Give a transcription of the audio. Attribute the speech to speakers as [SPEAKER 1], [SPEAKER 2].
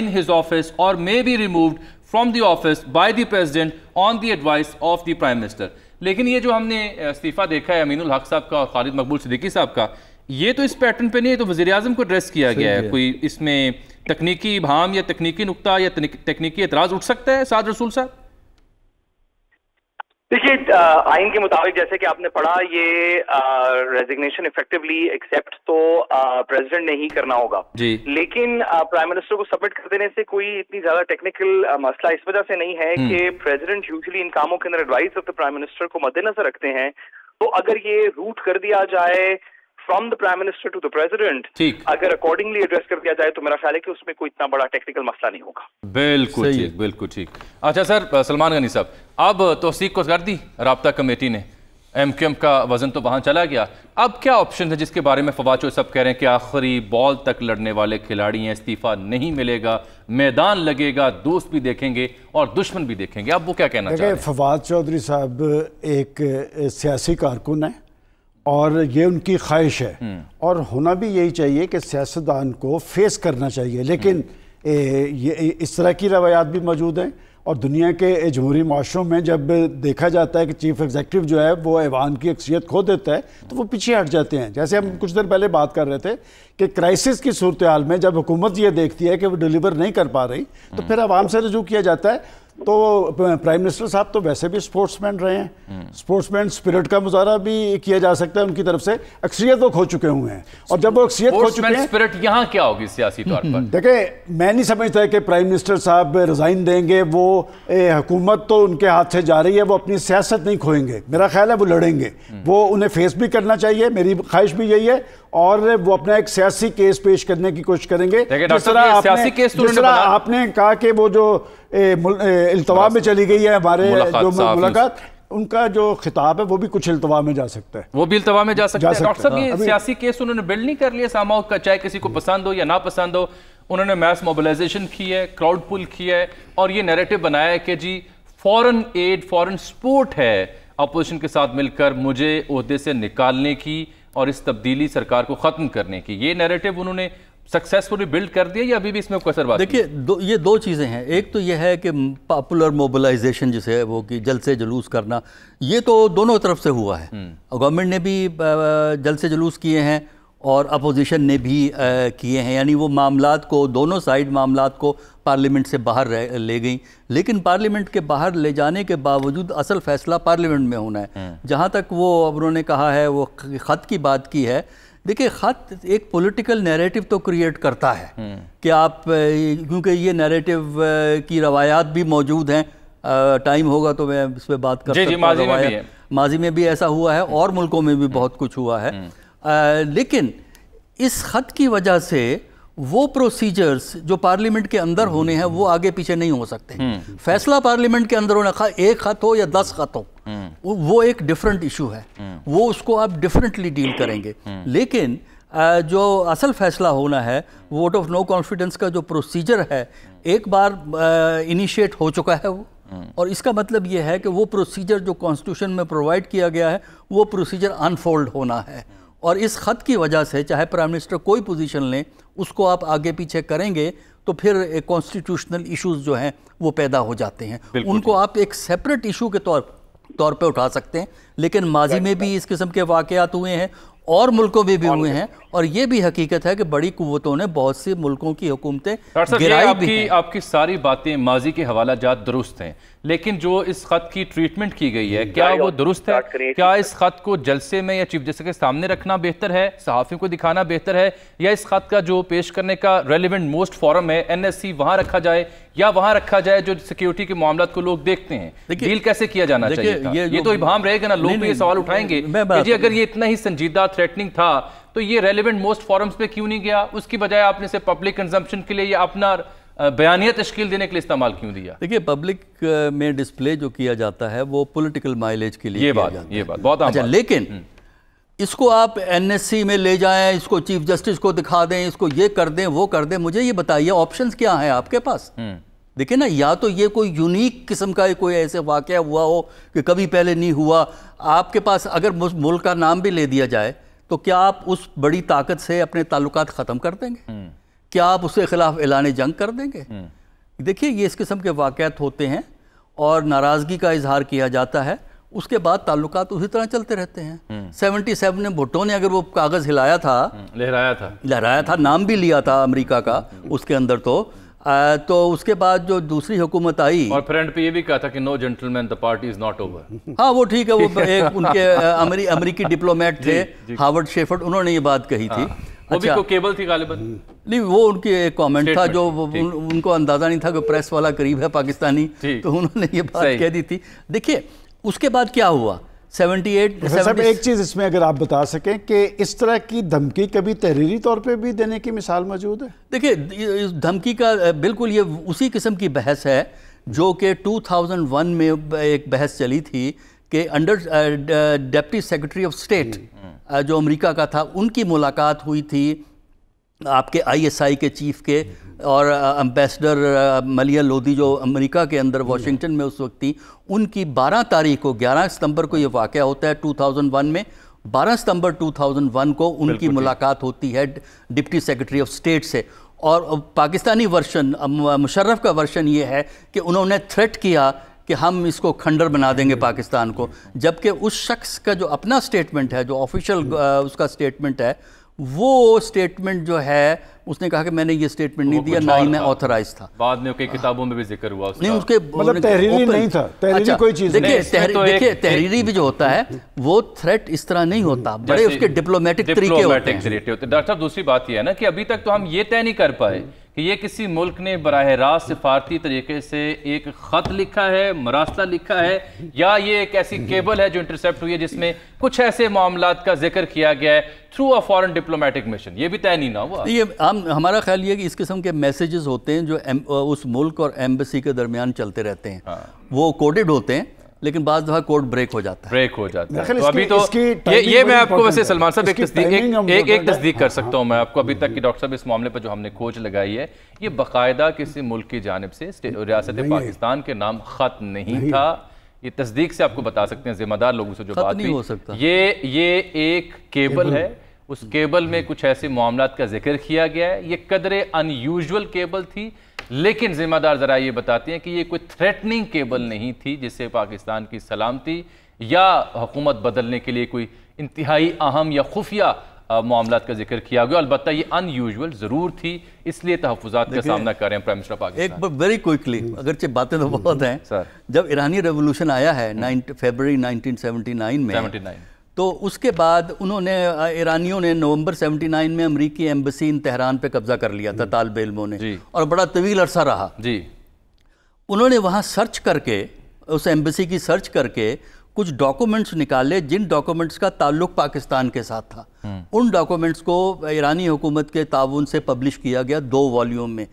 [SPEAKER 1] in his office or may be removed from the office by the president on the advice of the prime minister लेकिन ये जो हमने इस्तीफ़ा देखा है अमीनुल हक साहब का और खालिद मकबूल सिद्दीकी साहब का ये तो इस पैटर्न पे नहीं है तो वजी अजम को ड्रेस किया गया है कोई इसमें तकनीकी भाम या तकनीकी नुकता या तकनीकी एतराज़ उठ सकता है साद रसूल साहब
[SPEAKER 2] देखिए आइन के मुताबिक जैसे कि आपने पढ़ा ये रेजिग्नेशन इफेक्टिवली एक्सेप्ट तो प्रेसिडेंट ने ही करना होगा जी लेकिन प्राइम मिनिस्टर को सबमिट कर
[SPEAKER 1] देने से कोई इतनी ज्यादा टेक्निकल मसला इस वजह से नहीं है हम्म। कि प्रेसिडेंट यूजुअली इन कामों के अंदर advice of the prime minister को मद्देनजर रखते हैं तो अगर ये रूट कर दिया जाए
[SPEAKER 2] from the prime minister to the president अगर अकॉर्डिंगली एड्रेस कर दिया जाए तो मेरा ख्याल है कि उसमें कोई इतना बड़ा टेक्निकल
[SPEAKER 1] मसला नहीं होगा बिल्कुल ठीक बिल्कुल ठीक अच्छा सर सलमान गनी साहब अब तोसीक को कर दी रबता कमेटी ने एम क्यू एम का वजन तो वहाँ चला गया अब क्या ऑप्शन है जिसके बारे में फवाचो सब कह रहे हैं कि आखिरी बॉल तक लड़ने वाले खिलाड़ी हैं इस्तीफ़ा नहीं मिलेगा मैदान लगेगा दोस्त भी देखेंगे और दुश्मन भी देखेंगे अब वो क्या कहना है
[SPEAKER 3] फवाद चौधरी साहब एक सियासी कारकुन है और ये उनकी ख्वाहिश है हम्म। और होना भी यही चाहिए कि सियासतदान को फेस करना चाहिए लेकिन हम्म। ये इस तरह की रवायात भी मौजूद हैं और दुनिया के जमहूरी माशरों में जब देखा जाता है कि चीफ एग्जीक्यूटिव जो है वो ऐवान की अक्सियत खो देता है तो वो पीछे हट जाते हैं जैसे हम कुछ देर पहले बात कर रहे थे कि क्राइसिस की सूरत हाल में जब हुकूमत ये देखती है कि वो डिलीवर नहीं कर पा रही तो फिर आवाम से रजू किया जाता है तो प्राइम मिनिस्टर साहब तो वैसे भी स्पोर्ट्समैन रहे हैं स्पोर्ट्समैन हम्म। स्पिरिट का मुजाहरा भी किया जा सकता है उनकी तरफ से अक्सरियत वो खो चुके हुए हैं और जब वो अक्सरियत खो चुके हैं
[SPEAKER 1] स्पिरिट यहाँ क्या होगी सियासी तौर पर
[SPEAKER 3] देखिए मैं नहीं समझता कि प्राइम मिनिस्टर साहब रिजाइन देंगे वो हुकूमत तो उनके हाथ से जा रही है वो अपनी सियासत नहीं खोएंगे मेरा ख्याल है वो लड़ेंगे हम्म। वो उन्हें फेस भी करना चाहिए मेरी ख्वाहिश भी यही है और वो अपना एक सियासी केस पेश करने की कोशिश करेंगे सियासी केस दूसरा तो आपने कहा कि वो जो अल्तवा में चली गई है हमारे जो मुलाकात उनका जो खिताब है वो भी कुछ अल्तवा में जा सकता है
[SPEAKER 1] वो भी अल्तवा में जा सकता है डॉक्टर साहब ये सियासी केस उन्होंने बिल्ड नहीं कर लिया सामा का चाहे किसी को पसंद हो या ना पसंद हो उन्होंने मैस मोबिलाइजेशन की है क्राउड पुल की है और ये नैरेटिव बनाया है कि जी फॉरेन एड फॉरेन सपोर्ट है अपोजिशन के साथ मिलकर मुझे उहदे से निकालने की और इस तब्दीली सरकार को ख़त्म करने की ये नैरेटिव उन्होंने सक्सेसफुली बिल्ड कर दिया या अभी भी इसमें कसर बात देखिए
[SPEAKER 2] दो ये दो चीज़ें हैं एक तो ये है कि पॉपुलर मोबिलाइजेशन जिसे वो कि जलसे जुलूस करना ये तो दोनों तरफ से हुआ है गवर्नमेंट हम्म। ने भी जलसे जुलूस किए हैं और अपोजिशन ने भी किए हैं यानी वो मामला को दोनों साइड मामला को पार्लियामेंट से बाहर रह, ले गई लेकिन पार्लियामेंट के बाहर ले जाने के बावजूद असल फैसला पार्लियामेंट में होना है हम्म। जहाँ तक वो अब उन्होंने कहा है वो ख़त की बात की है देखिए ख़त एक पॉलिटिकल नैरेटिव तो क्रिएट करता है हम्म। कि आप क्योंकि ये नैरेटिव की रवायात भी मौजूद हैं टाइम होगा तो मैं इस पर बात कर माजी में भी माजी में भी ऐसा हुआ है और मुल्कों में भी हम्म। बहुत कुछ हुआ है लेकिन इस खत की वजह से वो प्रोसीजर्स जो पार्लियामेंट के अंदर हम्म, होने हैं हम्म, वो आगे पीछे नहीं हो सकते हम्म, फैसला पार्लियामेंट के अंदर होना एक खत हो या दस खत हो वो एक डिफरेंट इशू है वो उसको आप डिफरेंटली डील करेंगे लेकिन जो असल फैसला होना है वोट ऑफ नो कॉन्फिडेंस का जो प्रोसीजर है एक बार इनिशिएट हो चुका है वो और इसका मतलब ये है कि वो प्रोसीजर जो कॉन्स्टिट्यूशन में प्रोवाइड किया गया है वो प्रोसीजर अनफोल्ड होना है और इस ख़त की वजह से चाहे प्राइम मिनिस्टर कोई पोजीशन लें उसको आप आगे पीछे करेंगे तो फिर कॉन्स्टिट्यूशनल इश्यूज जो हैं वो पैदा हो जाते हैं उनको आप एक सेपरेट इशू के तौर तौर पे उठा सकते हैं लेकिन माजी में भी इस किस्म के वाकयात हुए हैं और मुल्कों में भी हुए हैं और ये भी हकीकत है कि बड़ी कुतों ने बहुत सी मुल्कों की हुकूमतें आपकी,
[SPEAKER 1] आपकी सारी बातें माजी के हवाला जात दुरुस्त हैं लेकिन जो इस खत की ट्रीटमेंट की गई है क्या वो दुरुस्त है क्या इस खत को जलसे में या चीफ जस्टिस के सामने रखना बेहतर है सहाफ़ियों को दिखाना बेहतर है या इस खत का जो पेश करने का रेलिवेंट मोस्ट फॉरम है एन एस सी वहाँ रखा जाए या वहाँ रखा जाए जो सिक्योरिटी के मामला को लोग देखते हैं डील कैसे किया जाना चाहिए ये तो इबाम रहेगा ना लोग ये सवाल उठाएंगे अगर ये इतना ही संजीदा थ्रेटनिंग था तो ये रेलिवेंट मोस्ट फॉरम्स पे क्यों नहीं गया उसकी बजाय आपने से पब्लिक कंजम्पशन के लिए या अपना बयानियत तश्कील देने के लिए इस्तेमाल क्यों दिया
[SPEAKER 2] देखिए पब्लिक में डिस्प्ले जो किया जाता है वो पॉलिटिकल माइलेज के लिए ये बात ये बात बहुत अच्छा लेकिन हम्म। इसको आप एनएससी में ले जाएं इसको चीफ जस्टिस को दिखा दें इसको ये कर दें वो कर दें मुझे ये बताइए ऑप्शंस क्या हैं आपके पास हम्म। देखिए ना या तो ये कोई यूनिक किस्म का कोई ऐसे वाक़ हुआ हो कि कभी पहले नहीं हुआ आपके पास अगर मुल्क का नाम भी ले दिया जाए तो क्या आप उस बड़ी ताकत से अपने ताल्लुकात ख़त्म कर देंगे हम्म। क्या आप उसके खिलाफ ऐलान जंग कर देंगे हम्म। देखिए ये इस किस्म के वाक़ होते हैं और नाराज़गी का इजहार किया जाता है उसके बाद ताल्लुक उसी तरह चलते रहते हैं हम्म। सेवनटी सेवन में भुट्टो ने अगर वो कागज़ हिलाया था हम्म, लहराया था लहराया था नाम भी लिया था अमेरिका का उसके अंदर तो आ, तो उसके बाद जो दूसरी हुकूमत आई और
[SPEAKER 1] फ्रेंड पे ये भी कहा था कि no gentleman the party is not over हाँ वो ठीक है वो एक उनके अमरी, अमरीकी डिप्लोमेट थे हार्वर्ड शेफर्ड उन्होंने ये
[SPEAKER 2] बात कही थी अच्छा, वो भी अच्छा।
[SPEAKER 1] केबल थी गालिबन
[SPEAKER 2] नहीं वो उनकी एक कमेंट था जो उन, उनको अंदाज़ा नहीं था कि प्रेस वाला करीब है पाकिस्तानी तो उन्होंने ये बात कह दी थी देखिए उसके बाद क्या हुआ 78 सब एक
[SPEAKER 3] चीज़ इसमें अगर आप बता सकें कि इस तरह की धमकी कभी तहरीरी तौर पे भी देने की मिसाल मौजूद है
[SPEAKER 2] देखिए धमकी का बिल्कुल ये उसी किस्म की बहस है जो कि 2001 में एक बहस चली थी कि under deputy secretary of state जो अमेरिका का था उनकी मुलाकात हुई थी आपके आईएसआई के चीफ के और एम्बेसडर मलिया लोधी जो अमेरिका के अंदर वाशिंगटन में उस वक्त थी उनकी 12 तारीख को 11 सितंबर को ये वाक़ होता है 2001 में 12 सितंबर 2001 को उनकी मुलाकात होती है डिप्टी सेक्रेटरी ऑफ स्टेट से और पाकिस्तानी वर्षन मुशर्रफ का वर्षन ये है कि उन्होंने थ्रेट किया कि हम इसको खंडर बना देंगे पाकिस्तान को जबकि उस शख्स का जो अपना स्टेटमेंट है जो ऑफिशियल उसका स्टेटमेंट है वो स्टेटमेंट जो है उसने कहा कि मैंने ये स्टेटमेंट नहीं दिया ना ही मैं ऑथराइज
[SPEAKER 1] था बाद में कई किताबों में भी जिक्र हुआ उसका। नहीं उसके मतलब तहरीरी नहीं था तहरीरी अच्छा, कोई चीज देखिए तहरी, तो देखिए तहरीरी
[SPEAKER 2] भी जो होता है वो थ्रेट इस तरह नहीं होता बड़े उसके
[SPEAKER 1] डिप्लोमेटिक तरीके होते हैं डॉक्टर साहब दूसरी बात यह है ना कि अभी तक तो हम ये तय नहीं कर पाए हम्म। कि ये किसी मुल्क ने बरह रास्त सिफारती तरीके से एक ख़त लिखा है मरासला लिखा है या ये एक ऐसी केबल है जो इंटरसेप्ट हुई है जिसमें कुछ ऐसे मामला का जिक्र किया गया है through a foreign diplomatic mission ये भी तय नहीं ना हुआ ये
[SPEAKER 2] हम हमारा ख्याल ये कि इस किस्म के मैसेजेस होते हैं जो उस मुल्क और एम्बेसी के दरमियान चलते रहते हैं हाँ। वो कोडेड होते हैं लेकिन बाद दफा
[SPEAKER 1] कोर्ट ब्रेक हो जाता है ब्रेक हो जाता है तो अभी तो ये ये मैं आपको वैसे सलमान साहब एक तस्दीक एक एक, एक तस्दीक कर सकता हूं मैं आपको अभी तक हम्म। कि डॉक्टर साहब इस मामले पर जो हमने खोज लगाई है ये बाकायदा किसी मुल्क की जानब से रियासत पाकिस्तान के नाम ख़त नहीं था ये तस्दीक से आपको बता सकते हैं जिम्मेदार लोगों से जो बात नहीं हो सकता ये ये एक केबल है उस केबल में कुछ ऐसे मामला का जिक्र किया गया है ये कदरे अनयूजल केबल थी लेकिन जिम्मेदार जरा ये बताती हैं कि ये कोई थ्रेटनिंग केबल नहीं थी जिससे पाकिस्तान की सलामती या हुकूमत बदलने के लिए कोई इंतहाई अहम या खुफिया मामला का जिक्र किया गया अलबत् ये अनयूजल ज़रूर थी इसलिए तहफात का सामना कर रहे हैं प्राइम मिनिस्टर पाकिस्तान
[SPEAKER 2] एक वेरी क्विकली अगरचे बातें तो बहुत हैं जब ईरानी रेवोल्यूशन आया है हम्म। नाइन फेबररी नाइनटीन में तो उसके बाद उन्होंने ईरानियों ने नवंबर 79 में अमरीकी एम्बेसी इन तेहरान पे कब्जा कर लिया था तालब इलमों ने और बड़ा तवील अरसा रहा जी उन्होंने वहाँ सर्च करके उस एम्बेसी की सर्च करके कुछ डॉक्यूमेंट्स निकाले जिन डॉक्यूमेंट्स का ताल्लुक पाकिस्तान के साथ था हम्म। उन डॉक्यूमेंट्स को ईरानी हुकूमत के ताउन से पब्लिश किया गया दो वॉल्यूम में